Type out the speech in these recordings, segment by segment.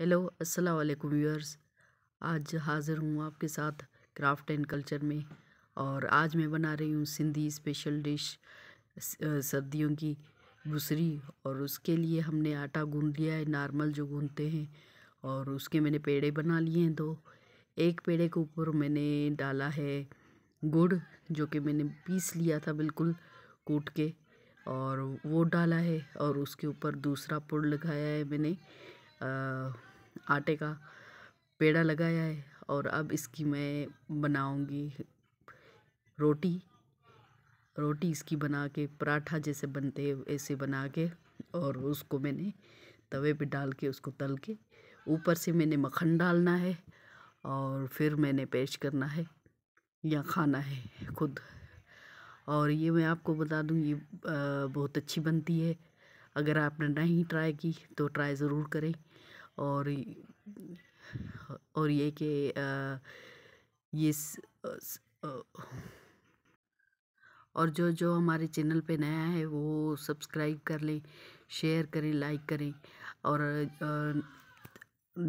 hello अस्सलाम वालेकुम viewers आज हाज़िर हूँ आपके साथ क्राफ्ट एंड कल्चर में और आज मैं बना रही हूँ सिंधी स्पेशल डिश सर्दियों की बुसरी और उसके लिए हमने आटा गूंद लिया है नॉर्मल जो गूंदते हैं और उसके मैंने पेड़े बना लिए हैं दो एक पेड़े के ऊपर मैंने डाला है गुड़ जो कि मैंने पीस लिया था बिल्कुल कूट के और वो डाला है और उसके ऊपर दूसरा पुड़ लगाया है मैंने आटे का पेड़ा लगाया है और अब इसकी मैं बनाऊंगी रोटी रोटी इसकी बना के पराठा जैसे बनते ऐसे बना के और उसको मैंने तवे पे डाल के उसको तल के ऊपर से मैंने मक्खन डालना है और फिर मैंने पेश करना है या खाना है खुद और ये मैं आपको बता दूँ ये बहुत अच्छी बनती है अगर आपने नहीं ट्राई की तो ट्राई ज़रूर करें और और ये कि ये स, स, और जो जो हमारे चैनल पे नया है वो सब्सक्राइब कर लें शेयर करें लाइक करें और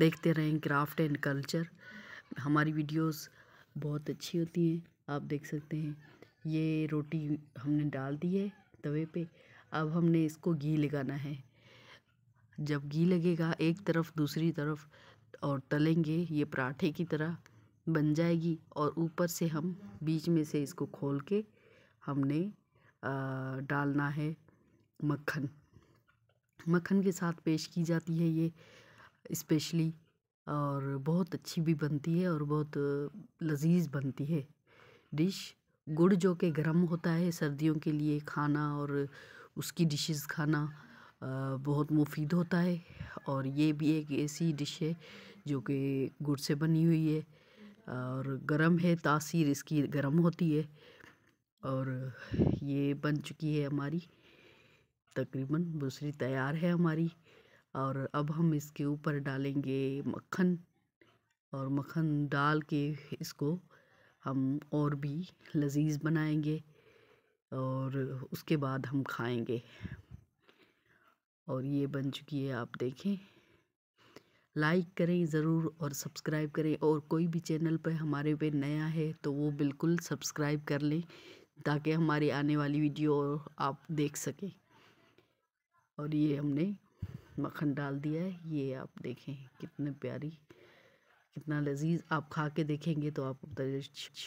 देखते रहें क्राफ्ट एंड कल्चर हमारी वीडियोस बहुत अच्छी होती हैं आप देख सकते हैं ये रोटी हमने डाल दी है तवे पे अब हमने इसको घी लगाना है जब घी लगेगा एक तरफ दूसरी तरफ और तलेंगे ये पराठे की तरह बन जाएगी और ऊपर से हम बीच में से इसको खोल के हमने आ, डालना है मक्खन मक्खन के साथ पेश की जाती है ये स्पेशली और बहुत अच्छी भी बनती है और बहुत लजीज बनती है डिश गुड़ जो कि गर्म होता है सर्दियों के लिए खाना और उसकी डिशेस खाना बहुत मुफीद होता है और ये भी एक ऐसी डिश है जो कि गुड़ से बनी हुई है और गर्म है तासीर इसकी गर्म होती है और ये बन चुकी है हमारी तकरीबन दूसरी तैयार है हमारी और अब हम इसके ऊपर डालेंगे मक्खन और मक्खन डाल के इसको हम और भी लजीज बनाएंगे और उसके बाद हम खाएंगे और ये बन चुकी है आप देखें लाइक करें ज़रूर और सब्सक्राइब करें और कोई भी चैनल पर हमारे पे नया है तो वो बिल्कुल सब्सक्राइब कर लें ताकि हमारी आने वाली वीडियो आप देख सकें और ये हमने मक्खन डाल दिया है ये आप देखें कितने प्यारी कितना लजीज आप खा के देखेंगे तो आप